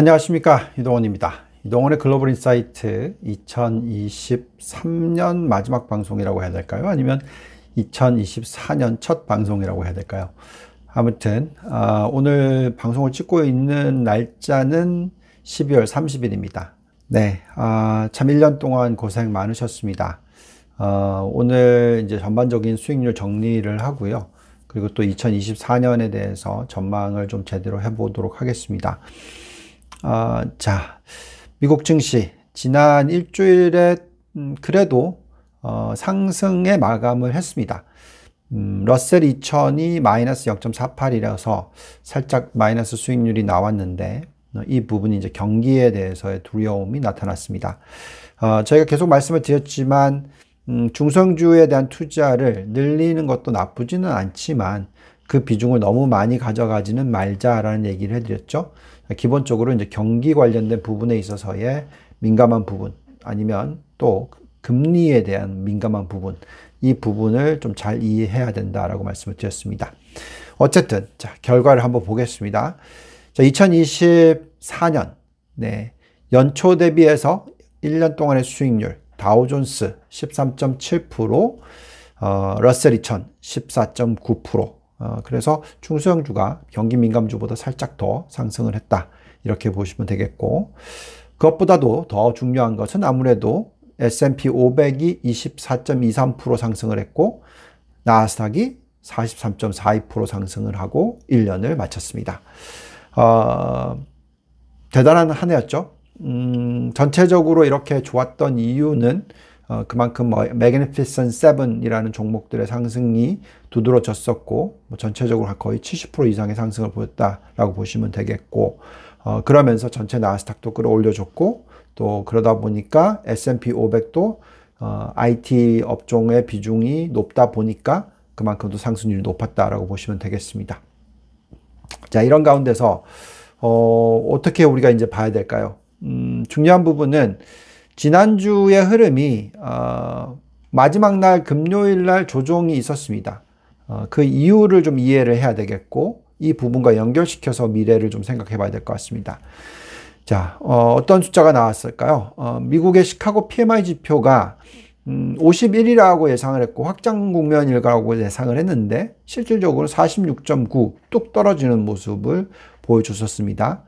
안녕하십니까 이동원입니다. 이동원의 글로벌 인사이트 2023년 마지막 방송이라고 해야 될까요? 아니면 2024년 첫 방송이라고 해야 될까요? 아무튼 아, 오늘 방송을 찍고 있는 날짜는 12월 30일입니다. 네, 아, 참 1년 동안 고생 많으셨습니다. 어, 오늘 이제 전반적인 수익률 정리를 하고요. 그리고 또 2024년에 대해서 전망을 좀 제대로 해보도록 하겠습니다. 어, 자, 미국 증시 지난 일주일에 음, 그래도 어, 상승에 마감을 했습니다. 음, 러셀 2000이 마이너스 0.48이라서 살짝 마이너스 수익률이 나왔는데 어, 이 부분이 이제 경기에 대해서의 두려움이 나타났습니다. 어, 저희가 계속 말씀을 드렸지만 음, 중성주에 대한 투자를 늘리는 것도 나쁘지는 않지만 그 비중을 너무 많이 가져가지는 말자라는 얘기를 해드렸죠. 기본적으로 이제 경기 관련된 부분에 있어서의 민감한 부분 아니면 또 금리에 대한 민감한 부분 이 부분을 좀 잘 이해해야 된다라고 말씀을 드렸습니다. 어쨌든 자, 결과를 한번 보겠습니다. 자, 2024년 네, 연초 대비해서 1년 동안의 수익률 다우존스 13.7%, 어, 러셀 2000 14.9%, 어, 그래서 중소형주가 경기 민감주보다 살짝 더 상승을 했다. 이렇게 보시면 되겠고 그것보다도 더 중요한 것은 아무래도 S&P 500이 24.23% 상승을 했고 나스닥이 43.42% 상승을 하고 1년을 마쳤습니다. 어, 대단한 한 해였죠. 음, 전체적으로 이렇게 좋았던 이유는 어, 그만큼 뭐 m a g n i f i 이라는 종목들의 상승이 두드러졌었고 뭐 전체적으로 거의 70% 이상의 상승을 보였다라고 보시면 되겠고 어, 그러면서 전체 나스닥도 끌어올려줬고 또 그러다 보니까 S&P 500도 어, IT 업종의 비중이 높다 보니까 그만큼도 상승률이 높았다라고 보시면 되겠습니다. 자 이런 가운데서 어, 어떻게 우리가 이제 봐야 될까요? 음, 중요한 부분은 지난주의 흐름이 어, 마지막 날 금요일 날 조정이 있었습니다. 어, 그 이유를 좀 이해를 해야 되겠고 이 부분과 연결시켜서 미래를 좀 생각해 봐야 될 것 같습니다. 자, 어, 떤 숫자가 나왔을까요? 어, 미국의 시카고 PMI 지표가 음, 51이라고 예상을 했고 확장 국면일까라고 예상을 했는데 실질적으로 46.9 뚝 떨어지는 모습을 보여줬었습니다.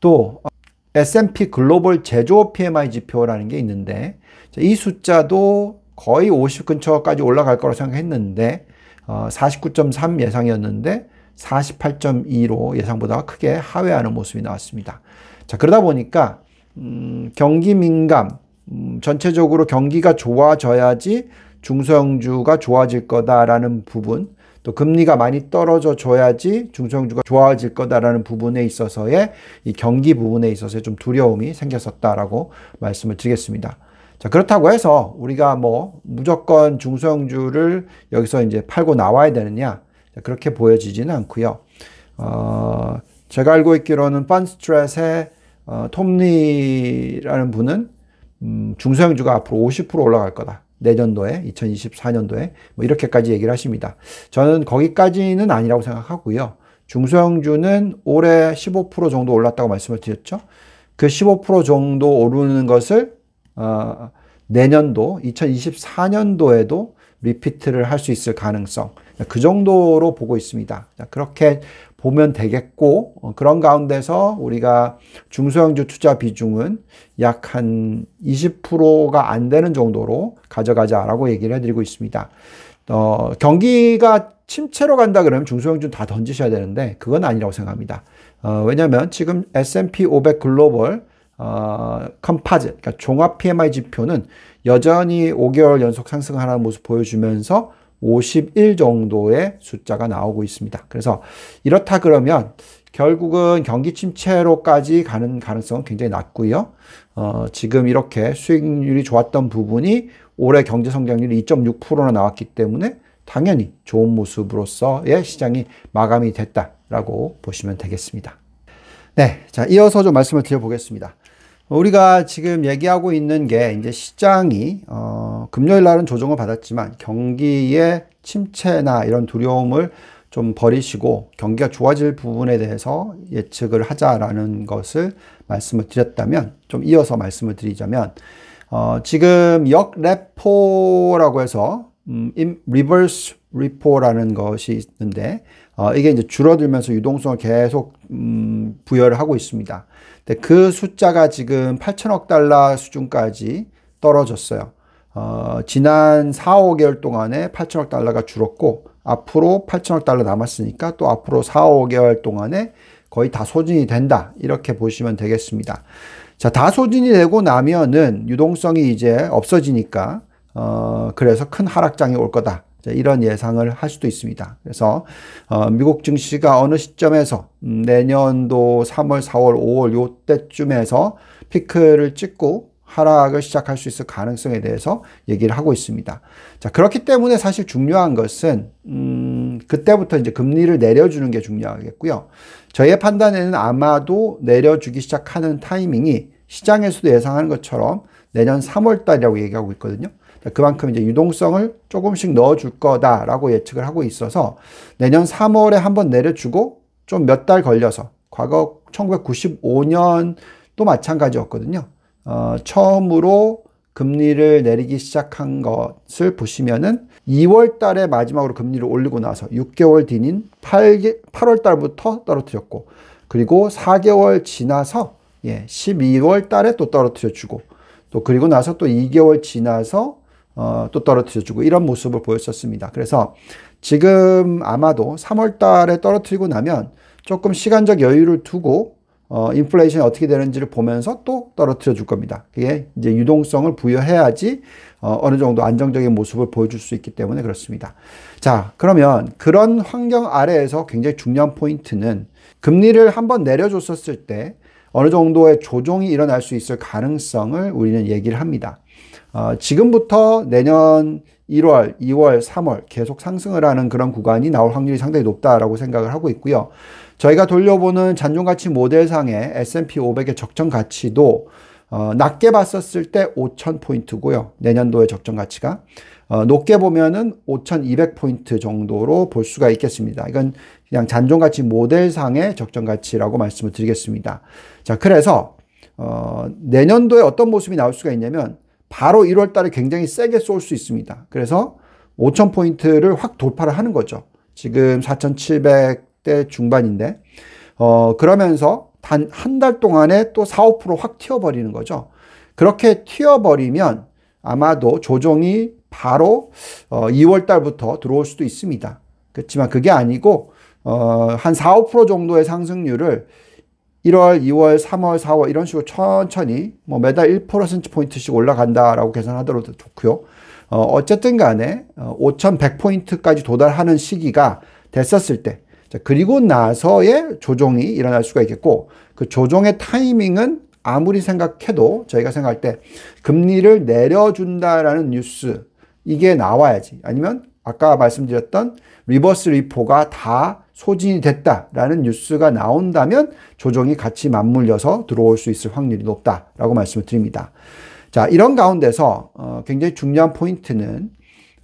또 어, S&P 글로벌 제조업 PMI 지표라는 게 있는데 이 숫자도 거의 50 근처까지 올라갈 거라고 생각했는데 어, 49.3 예상이었는데 48.2로 예상보다 크게 하회하는 모습이 나왔습니다. 자 그러다 보니까 음, 경기 민감 음, 전체적으로 경기가 좋아져야지 중소형주가 좋아질 거다라는 부분 또 금리가 많이 떨어져 줘야지 중성주가 좋아질 거다라는 부분에 있어서의 이 경기 부분에 있어서 좀 두려움이 생겼었다라고 말씀을 드리겠습니다. 자, 그렇다고 해서 우리가 뭐 무조건 중성주를 여기서 이제 팔고 나와야 되느냐? 그렇게 보여지지는 않고요. 어, 제가 알고 있기로는 판스트렛의 어, 톰리라는 분은 음, 중소형주가 앞으로 50% 올라갈 거다. 내년도에 2024년도에 뭐 이렇게까지 얘기를 하십니다. 저는 거기까지는 아니라고 생각하고요. 중소형주는 올해 15% 정도 올랐다고 말씀을 드렸죠. 그 15% 정도 오르는 것을 어, 내년도 2024년도에도 리피트를 할 수 있을 가능성 그 정도로 보고 있습니다. 그렇게 보면 되겠고 어, 그런 가운데서 우리가 중소형주 투자 비중은 약 한 20%가 안 되는 정도로 가져가자라고 얘기를 해드리고 있습니다. 어, 경기가 침체로 간다 그러면 중소형주 다 던지셔야 되는데 그건 아니라고 생각합니다. 어, 왜냐하면 지금 S&P 500 글로벌 어, 컴파즈 그러니까 종합 PMI 지표는 여전히 5개월 연속 상승하는 모습 보여주면서 51 정도의 숫자가 나오고 있습니다. 그래서 이렇다 그러면 결국은 경기 침체로까지 가는 가능성은 굉장히 낮고요. 어, 지금 이렇게 수익률이 좋았던 부분이 올해 경제 성장률이 2.6%나 나왔기 때문에 당연히 좋은 모습으로서의 시장이 마감이 됐다라고 보시면 되겠습니다. 네. 자, 이어서 좀 말씀을 드려보겠습니다. 우리가 지금 얘기하고 있는 게 이제 시장이, 어, 금요일 날은 조정을 받았지만 경기의 침체나 이런 두려움을 좀 버리시고 경기가 좋아질 부분에 대해서 예측을 하자라는 것을 말씀을 드렸다면 좀 이어서 말씀을 드리자면 어, 지금 역 레포라고 해서 음, 리버스 리포라는 것이 있는데 어, 이게 이제 줄어들면서 유동성을 계속 음, 부여를 하고 있습니다. 근데 그 숫자가 지금 8천억 달러 수준까지 떨어졌어요. 어, 지난 4, 5개월 동안에 8천억 달러가 줄었고 앞으로 8천억 달러 남았으니까 또 앞으로 4, 5개월 동안에 거의 다 소진이 된다. 이렇게 보시면 되겠습니다. 자, 다 소진이 되고 나면은 유동성이 이제 없어지니까 어, 그래서 큰 하락장이 올 거다. 이런 예상을 할 수도 있습니다. 그래서 어, 미국 증시가 어느 시점에서 음, 내년도 3월, 4월, 5월 요때쯤에서 피크를 찍고 하락을 시작할 수 있을 가능성에 대해서 얘기를 하고 있습니다. 자, 그렇기 때문에 사실 중요한 것은, 음, 그때부터 이제 금리를 내려주는 게 중요하겠고요. 저희의 판단에는 아마도 내려주기 시작하는 타이밍이 시장에서도 예상하는 것처럼 내년 3월 달이라고 얘기하고 있거든요. 그만큼 이제 유동성을 조금씩 넣어줄 거다라고 예측을 하고 있어서 내년 3월에 한번 내려주고 좀 몇 달 걸려서 과거 1995년 또 마찬가지였거든요. 어, 처음으로 금리를 내리기 시작한 것을 보시면은 2월 달에 마지막으로 금리를 올리고 나서 6개월 뒤인 8, 8월 달부터 떨어뜨렸고 그리고 4개월 지나서 예, 12월 달에 또 떨어뜨려 주고 또 그리고 나서 또 2개월 지나서 어, 또 떨어뜨려 주고 이런 모습을 보였었습니다. 그래서 지금 아마도 3월 달에 떨어뜨리고 나면 조금 시간적 여유를 두고 어, 인플레이션이 어떻게 되는지를 보면서 또 떨어뜨려 줄 겁니다. 그게 이제 유동성을 부여해야지 어, 어느 정도 안정적인 모습을 보여줄 수 있기 때문에 그렇습니다. 자, 그러면 그런 환경 아래에서 굉장히 중요한 포인트는 금리를 한번 내려줬었을 때 어느 정도의 조정이 일어날 수 있을 가능성을 우리는 얘기를 합니다. 어, 지금부터 내년 1월, 2월, 3월 계속 상승을 하는 그런 구간이 나올 확률이 상당히 높다라고 생각을 하고 있고요. 저희가 돌려보는 잔존가치 모델상의 S&P 500의 적정 가치도 어, 낮게 봤었을 때 5,000포인트고요. 내년도의 적정 가치가. 어, 높게 보면은 5,200포인트 정도로 볼 수가 있겠습니다. 이건 그냥 잔존가치 모델상의 적정 가치라고 말씀을 드리겠습니다. 자, 그래서, 어, 내년도에 어떤 모습이 나올 수가 있냐면, 바로 1월 달에 굉장히 세게 쏠 수 있습니다. 그래서 5,000포인트를 확 돌파를 하는 거죠. 지금 4,700 20대 중반인데, 어, 그러면서 단 한 달 동안에 또 4, 5%확 튀어버리는 거죠. 그렇게 튀어버리면 아마도 조정이 바로 어, 2월 달부터 들어올 수도 있습니다. 그렇지만 그게 아니고, 어, 한 4, 5% 정도의 상승률을 1월, 2월, 3월, 4월 이런 식으로 천천히 뭐 매달 1%포인트씩 올라간다라고 계산하더라도 좋고요. 어, 어쨌든 간에 5,100포인트까지 어, 도달하는 시기가 됐었을 때 네, 그리고 나서의 조종이 일어날 수가 있겠고 그 조종의 타이밍은 아무리 생각해도 저희가 생각할 때 금리를 내려준다라는 뉴스 이게 나와야지 아니면 아까 말씀드렸던 리버스 리포가 다 소진이 됐다라는 뉴스가 나온다면 조정이 같이 맞물려서 들어올 수 있을 확률이 높다라고 말씀을 드립니다. 자, 이런 가운데서 어, 굉장히 중요한 포인트는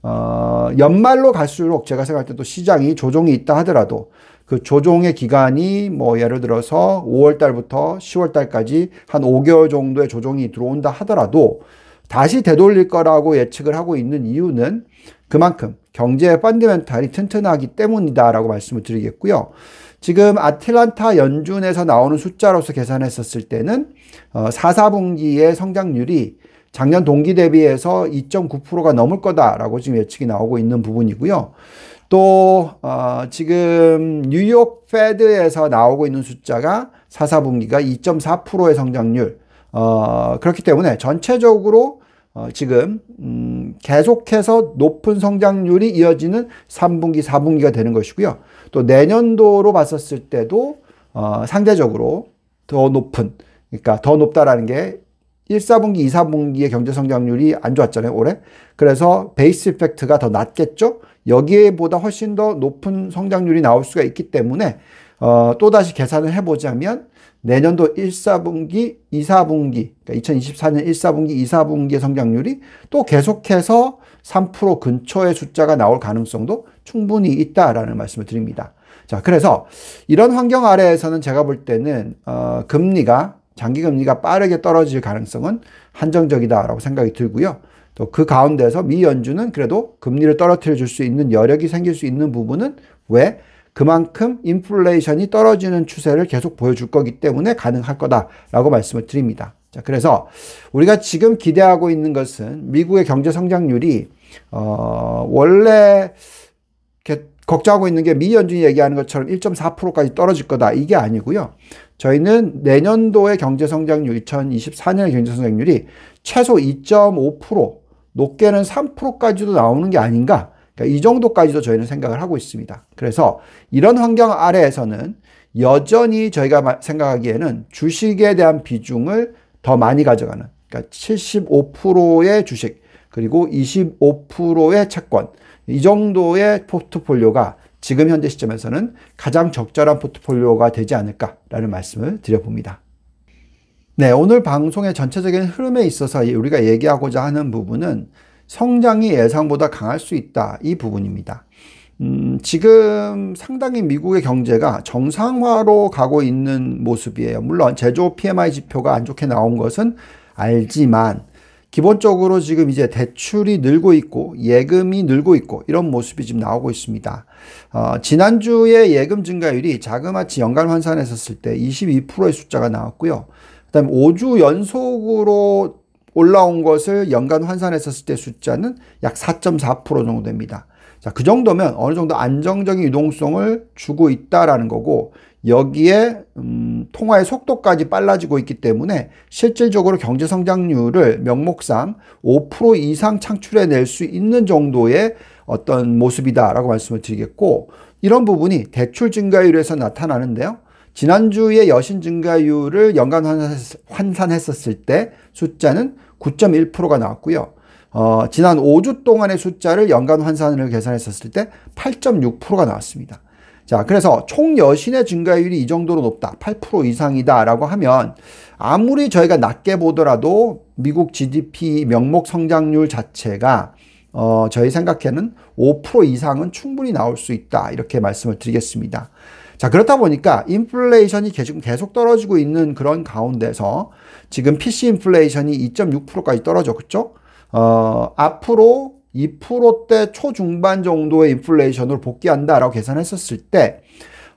어, 연말로 갈수록 제가 생각할 때도 시장이 조정이 있다 하더라도 그 조종의 기간이 뭐 예를 들어서 5월 달부터 10월 달까지 한 5개월 정도의 조종이 들어온다 하더라도 다시 되돌릴 거라고 예측을 하고 있는 이유는 그만큼 경제의 펀드멘탈이 튼튼하기 때문이다라고 말씀을 드리겠고요. 지금 아틀란타 연준에서 나오는 숫자로서 계산했었을 때는 4, 어, 4분기의 성장률이 작년 동기 대비해서 2.9%가 넘을 거다라고 지금 예측이 나오고 있는 부분이고요. 또 어, 지금 뉴욕 패드에서 나오고 있는 숫자가 4, 4분기가 2.4%의 성장률. 어, 그렇기 때문에 전체적으로 어, 지금 음, 계속해서 높은 성장률이 이어지는 3분기, 4분기가 되는 것이고요. 또 내년도로 봤었을 때도 어, 상대적으로 더 높은, 그러니까 더 높다라는 게1 4분기2 4분기의 경제 성장률이 안 좋았잖아요, 올해. 그래서 베이스 이펙트가 더 낮겠죠? 여기보다 훨씬 더 높은 성장률이 나올 수가 있기 때문에 어, 또다시 계산을 해보자면 내년도 1 4분기2 4분기 그러니까 2024년 1 4분기2 4분기의 성장률이 또 계속해서 3% 근처의 숫자가 나올 가능성도 충분히 있다라는 말씀을 드립니다. 자, 그래서 이런 환경 아래에서는 제가 볼 때는 어, 금리가 장기 금리가 빠르게 떨어질 가능성은 한정적이다라고 생각이 들고요. 또 그 가운데서 미 연준은 그래도 금리를 떨어뜨려 줄 수 있는 여력이 생길 수 있는 부분은 왜 그만큼 인플레이션이 떨어지는 추세를 계속 보여줄 거기 때문에 가능할 거다라고 말씀을 드립니다. 자, 그래서 우리가 지금 기대하고 있는 것은 미국의 경제 성장률이 어, 원래 걱정하고 있는 게 미 연준이 얘기하는 것처럼 1.4%까지 떨어질 거다 이게 아니고요. 저희는 내년도의 경제성장률, 2024년의 경제성장률이 최소 2.5%, 높게는 3%까지도 나오는 게 아닌가. 그러니까 이 정도까지도 저희는 생각을 하고 있습니다. 그래서 이런 환경 아래에서는 여전히 저희가 생각하기에는 주식에 대한 비중을 더 많이 가져가는, 그러니까 75%의 주식, 그리고 25%의 채권, 이 정도의 포트폴리오가 지금 현재 시점에서는 가장 적절한 포트폴리오가 되지 않을까라는 말씀을 드려봅니다. 네, 오늘 방송의 전체적인 흐름에 있어서 우리가 얘기하고자 하는 부분은 성장이 예상보다 강할 수 있다 이 부분입니다. 음, 지금 상당히 미국의 경제가 정상화로 가고 있는 모습이에요. 물론 제조 PMI 지표가 안 좋게 나온 것은 알지만 기본적으로 지금 이제 대출이 늘고 있고 예금이 늘고 있고 이런 모습이 지금 나오고 있습니다. 어, 지난주에 예금 증가율이 자그마치 연간 환산했었을 때 22%의 숫자가 나왔고요. 그다음 5주 연속으로 올라온 것을 연간 환산했었을 때 숫자는 약 4.4% 정도 됩니다. 자, 그 정도면 어느 정도 안정적인 유동성을 주고 있다라는 거고 여기에 음, 통화의 속도까지 빨라지고 있기 때문에 실질적으로 경제 성장률을 명목상 5% 이상 창출해 낼 수 있는 정도의 어떤 모습이다라고 말씀을 드리겠고 이런 부분이 대출 증가율에서 나타나는데요. 지난주에 여신 증가율을 연간 환산했었을 때 숫자는 9.1%가 나왔고요. 어, 지난 5주 동안의 숫자를 연간 환산을 계산했었을 때 8.6%가 나왔습니다. 자, 그래서 총 여신의 증가율이 이 정도로 높다. 8% 이상이다라고 하면 아무리 저희가 낮게 보더라도 미국 GDP 명목 성장률 자체가 어, 저희 생각에는 5% 이상은 충분히 나올 수 있다. 이렇게 말씀을 드리겠습니다. 자, 그렇다 보니까 인플레이션이 계속, 계속 떨어지고 있는 그런 가운데서 지금 PC 인플레이션이 2.6%까지 떨어졌죠? 어, 앞으로 2%대 초중반 정도의 인플레이션으로 복귀한다라고 계산했었을 때,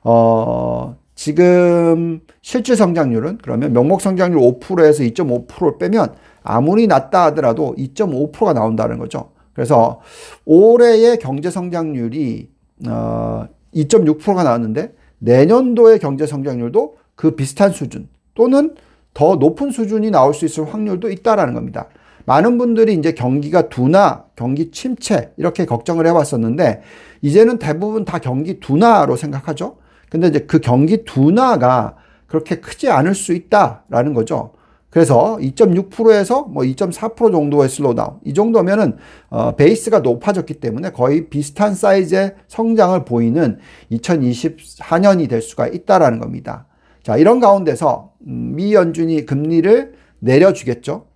어, 지금 실질 성장률은 그러면 명목 성장률 5%에서 2.5%를 빼면 아무리 낮다 하더라도 2.5%가 나온다는 거죠. 그래서 올해의 경제 성장률이 어, 2.6%가 나왔는데 내년도의 경제 성장률도 그 비슷한 수준 또는 더 높은 수준이 나올 수 있을 확률도 있다라는 겁니다. 많은 분들이 이제 경기가 둔화, 경기 침체 이렇게 걱정을 해왔었는데 이제는 대부분 다 경기 둔화로 생각하죠. 근데 이제 그 경기 둔화가 그렇게 크지 않을 수 있다라는 거죠. 그래서 2.6%에서 뭐 2.4% 정도의 슬로우다운 이 정도면은 어, 베이스가 높아졌기 때문에 거의 비슷한 사이즈의 성장을 보이는 2024년이 될 수가 있다라는 겁니다. 자 이런 가운데서 음, 미 연준이 금리를 내려주겠죠.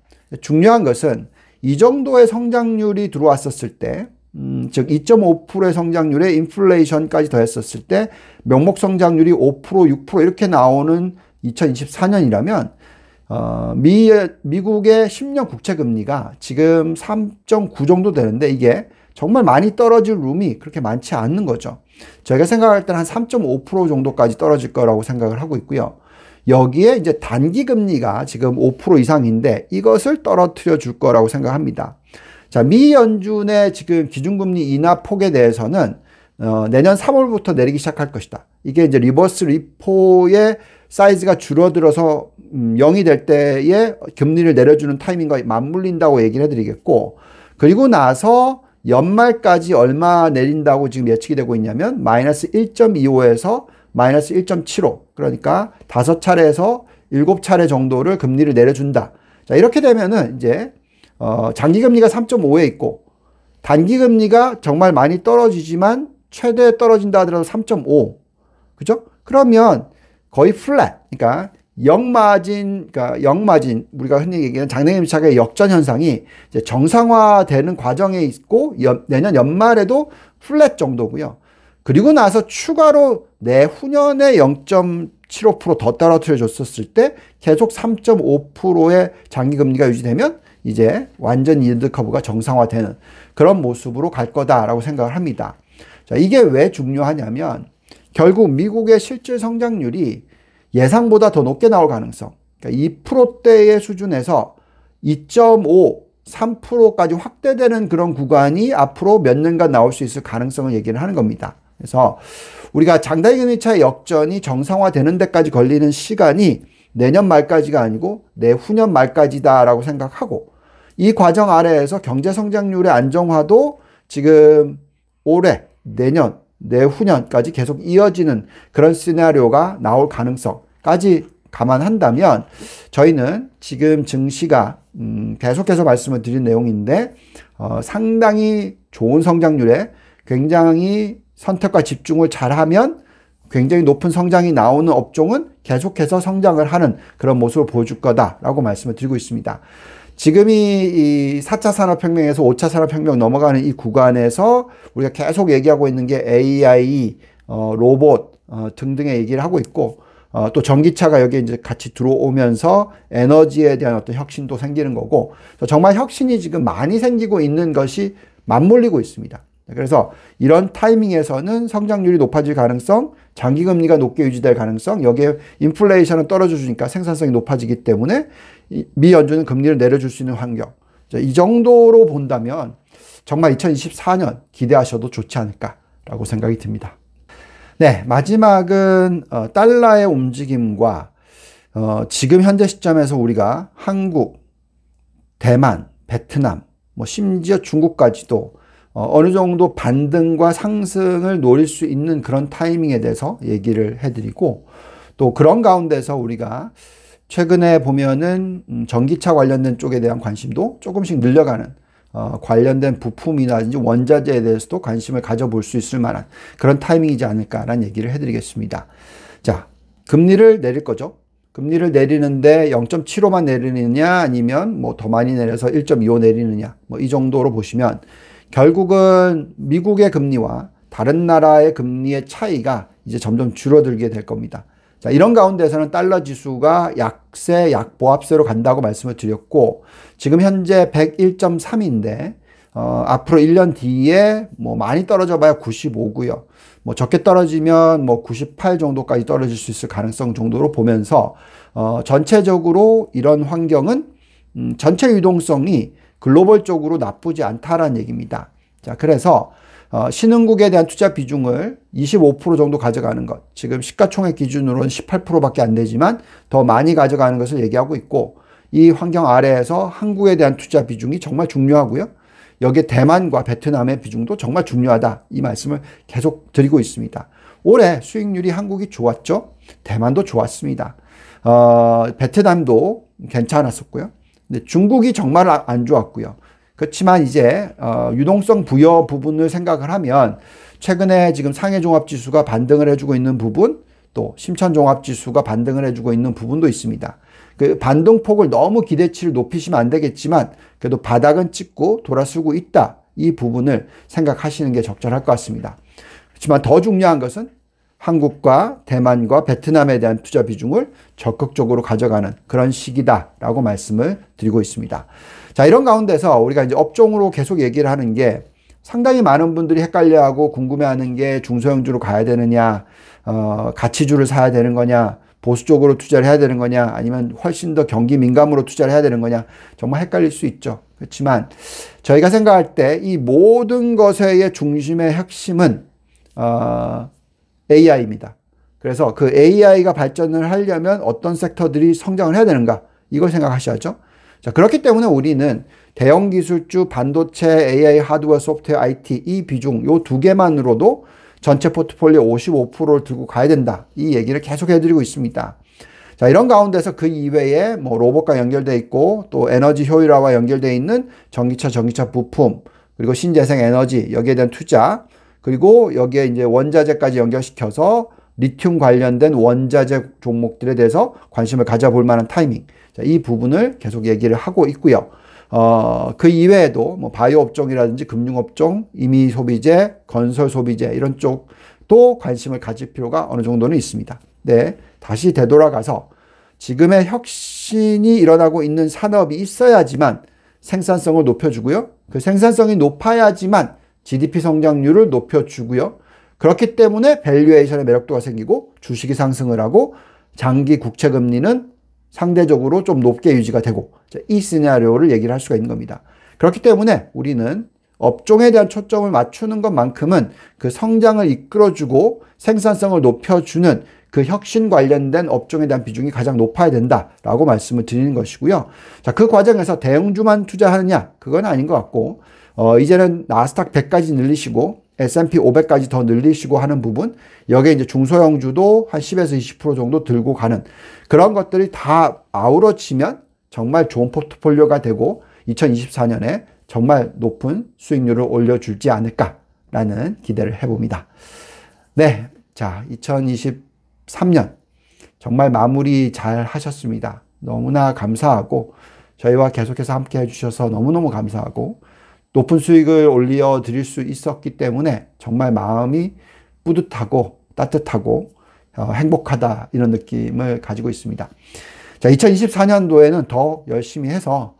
중요한 것은 이 정도의 성장률이 들어왔었을 때, 음, 즉 2.5%의 성장률에 인플레이션까지 더했었을 때 명목 성장률이 5% 6% 이렇게 나오는 2024년이라면 어, 미, 미국의 10년 국채 금리가 지금 3.9 정도 되는데 이게 정말 많이 떨어질 룸이 그렇게 많지 않는 거죠. 제가 생각할 때는 한 3.5% 정도까지 떨어질 거라고 생각을 하고 있고요. 여기에 이제 단기 금리가 지금 5% 이상인데 이것을 떨어뜨려 줄 거라고 생각합니다. 자, 미 연준의 지금 기준금리 인하 폭에 대해서는 어, 내년 3월부터 내리기 시작할 것이다. 이게 이제 리버스 리포의 사이즈가 줄어들어서 음, 0이 될 때에 금리를 내려주는 타이밍과 맞물린다고 얘기를 해드리겠고, 그리고 나서 연말까지 얼마 내린다고 지금 예측이 되고 있냐면, 마이너스 1.25에서 마이너스 1.75 그러니까 5 차례에서 7 차례 정도를 금리를 내려준다. 자 이렇게 되면은 이제 어, 장기 금리가 3.5에 있고 단기 금리가 정말 많이 떨어지지만 최대 떨어진다 하더라도 3.5 그죠? 그러면 거의 플랫 그러니까 역마진, 그러니까 역마진, 우리가 흔히 얘기하는 장래임차의 역전 현상이 정상화되는 과정에 있고, 연, 내년 연말에도 플랫 정도고요. 그리고 나서 추가로 내후년에 0.75%더 떨어뜨려 줬었을 때 계속 3.5%의 장기금리가 유지되면 이제 완전 이드 커브가 정상화되는 그런 모습으로 갈 거다라고 생각을 합니다. 자, 이게 왜 중요하냐면 결국 미국의 실질 성장률이 예상보다 더 높게 나올 가능성. 그러니까 2%대의 수준에서 2.5, 3%까지 확대되는 그런 구간이 앞으로 몇 년간 나올 수 있을 가능성을 얘기를 하는 겁니다. 그래서 우리가 장단기 금리차의 역전이 정상화되는 데까지 걸리는 시간이 내년 말까지가 아니고 내후년 말까지다라고 생각하고 이 과정 아래에서 경제 성장률의 안정화도 지금 올해, 내년, 내후년까지 계속 이어지는 그런 시나리오가 나올 가능성까지 감안한다면 저희는 지금 증시가 음 계속해서 말씀을 드린 내용인데 어 상당히 좋은 성장률에 굉장히 선택과 집중을 잘하면 굉장히 높은 성장이 나오는 업종은 계속해서 성장을 하는 그런 모습을 보여줄 거다라고 말씀을 드리고 있습니다. 지금이 이 4차 산업혁명에서 5차 산업혁명 넘어가는 이 구간에서 우리가 계속 얘기하고 있는 게 AI, 어, 로봇 어, 등등의 얘기를 하고 있고 어, 또 전기차가 여기에 이제 같이 들어오면서 에너지에 대한 어떤 혁신도 생기는 거고 정말 혁신이 지금 많이 생기고 있는 것이 맞물리고 있습니다. 네, 그래서 이런 타이밍에서는 성장률이 높아질 가능성, 장기 금리가 높게 유지될 가능성, 여기에 인플레이션은 떨어져 주니까 생산성이 높아지기 때문에 미 연준은 금리를 내려줄 수 있는 환경. 이 정도로 본다면 정말 2024년 기대하셔도 좋지 않을까라고 생각이 듭니다. 네, 마지막은 어, 달러의 움직임과 어, 지금 현재 시점에서 우리가 한국, 대만, 베트남, 뭐 심지어 중국까지도 어, 어느 정도 반등과 상승을 노릴 수 있는 그런 타이밍에 대해서 얘기를 해드리고 또 그런 가운데서 우리가 최근에 보면은 음, 전기차 관련된 쪽에 대한 관심도 조금씩 늘려가는 어, 관련된 부품이라든지 원자재에 대해서도 관심을 가져볼 수 있을 만한 그런 타이밍이지 않을까라는 얘기를 해드리겠습니다. 자, 금리를 내릴 거죠. 금리를 내리는데 0.75만 내리느냐 아니면 뭐 더 많이 내려서 1.25 내리느냐 뭐 이 정도로 보시면 결국은 미국의 금리와 다른 나라의 금리의 차이가 이제 점점 줄어들게 될 겁니다. 자, 이런 가운데서는 달러 지수가 약세, 약보합세로 간다고 말씀을 드렸고, 지금 현재 101.3인데, 어, 앞으로 1년 뒤에 뭐 많이 떨어져 봐야 95고요. 뭐 적게 떨어지면 뭐 98 정도까지 떨어질 수 있을 가능성 정도로 보면서, 어, 전체적으로 이런 환경은, 음, 전체 유동성이 글로벌적으로 나쁘지 않다라는 얘기입니다. 자, 그래서 어, 신흥국에 대한 투자 비중을 25% 정도 가져가는 것. 지금 시가총액 기준으로는 18%밖에 안 되지만 더 많이 가져가는 것을 얘기하고 있고 이 환경 아래에서 한국에 대한 투자 비중이 정말 중요하고요. 여기에 대만과 베트남의 비중도 정말 중요하다. 이 말씀을 계속 드리고 있습니다. 올해 수익률이 한국이 좋았죠. 대만도 좋았습니다. 어, 베트남도 괜찮았었고요. 근데 중국이 정말 아, 안 좋았고요. 그렇지만 이제 어, 유동성 부여 부분을 생각을 하면 최근에 지금 상해 종합 지수가 반등을 해주고 있는 부분, 또 심천 종합 지수가 반등을 해주고 있는 부분도 있습니다. 그 반등폭을 너무 기대치를 높이시면 안 되겠지만 그래도 바닥은 찍고 돌아서고 있다. 이 부분을 생각하시는 게 적절할 것 같습니다. 그렇지만 더 중요한 것은 한국과 대만과 베트남에 대한 투자 비중을 적극적으로 가져가는 그런 시기다라고 말씀을 드리고 있습니다. 자, 이런 가운데서 우리가 이제 업종으로 계속 얘기를 하는 게 상당히 많은 분들이 헷갈려하고 궁금해하는 게 중소형주로 가야 되느냐, 어, 가치주를 사야 되는 거냐, 보수적으로 투자를 해야 되는 거냐, 아니면 훨씬 더 경기 민감으로 투자를 해야 되는 거냐, 정말 헷갈릴 수 있죠. 그렇지만 저희가 생각할 때 이 모든 것의 중심의 핵심은 어, AI입니다. 그래서 그 AI가 발전을 하려면 어떤 섹터들이 성장을 해야 되는가 이걸 생각하셔야죠. 자, 그렇기 때문에 우리는 대형 기술주, 반도체, AI, 하드웨어, 소프트웨어, IT 이 비중 요 두 개만으로도 전체 포트폴리오 55%를 들고 가야 된다. 이 얘기를 계속 해드리고 있습니다. 자, 이런 가운데서 그 이외에 뭐 로봇과 연결되어 있고 또 에너지 효율화와 연결되어 있는 전기차, 전기차 부품, 그리고 신재생 에너지 여기에 대한 투자, 그리고 여기에 이제 원자재까지 연결시켜서 리튬 관련된 원자재 종목들에 대해서 관심을 가져볼 만한 타이밍. 자, 이 부분을 계속 얘기를 하고 있고요. 어, 그 이외에도 뭐 바이오 업종이라든지 금융 업종, 이미 소비재, 건설 소비재 이런 쪽도 관심을 가질 필요가 어느 정도는 있습니다. 네. 다시 되돌아가서 지금의 혁신이 일어나고 있는 산업이 있어야지만 생산성을 높여주고요. 그 생산성이 높아야지만 GDP 성장률을 높여주고요. 그렇기 때문에 밸류에이션의 매력도가 생기고 주식이 상승을 하고 장기 국채 금리는 상대적으로 좀 높게 유지가 되고 이 시나리오를 얘기를 할 수가 있는 겁니다. 그렇기 때문에 우리는 업종에 대한 초점을 맞추는 것만큼은 그 성장을 이끌어주고 생산성을 높여주는 그 혁신 관련된 업종에 대한 비중이 가장 높아야 된다라고 말씀을 드리는 것이고요. 자, 그 과정에서 대형주만 투자하느냐? 그건 아닌 것 같고, 어, 이제는 나스닥 100까지 늘리시고 S&P 500까지 더 늘리시고 하는 부분 여기에 이제 중소형주도 한 10에서 20% 정도 들고 가는 그런 것들이 다 아우러치면 정말 좋은 포트폴리오가 되고 2024년에 정말 높은 수익률을 올려줄지 않을까라는 기대를 해봅니다. 네. 자, 2023년 정말 마무리 잘 하셨습니다. 너무나 감사하고 저희와 계속해서 함께 해주셔서 너무너무 감사하고 높은 수익을 올려 드릴 수 있었기 때문에 정말 마음이 뿌듯하고 따뜻하고 어, 행복하다 이런 느낌을 가지고 있습니다. 자, 2024년도에는 더 열심히 해서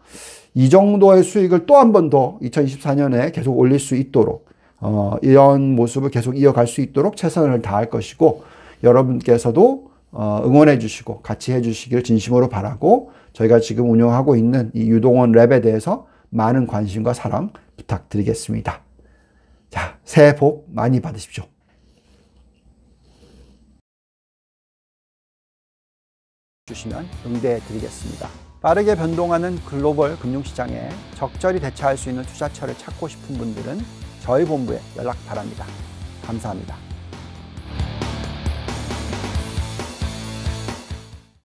이 정도의 수익을 또 한 번 더 2024년에 계속 올릴 수 있도록 어, 이런 모습을 계속 이어갈 수 있도록 최선을 다할 것이고 여러분께서도 어, 응원해 주시고 같이 해 주시길 진심으로 바라고 저희가 지금 운영하고 있는 이 유동원 랩에 대해서 많은 관심과 사랑 부탁드리겠습니다. 자, 새해 복 많이 받으십시오. 주시면 응대해 드리겠습니다. 빠르게 변동하는 글로벌 금융시장에 적절히 대처할 수 있는 투자처를 찾고 싶은 분들은 저희 본부에 연락 바랍니다. 감사합니다.